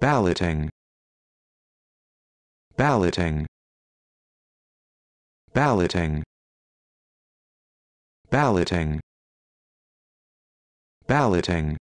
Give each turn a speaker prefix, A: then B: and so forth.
A: balloting balloting balloting balloting balloting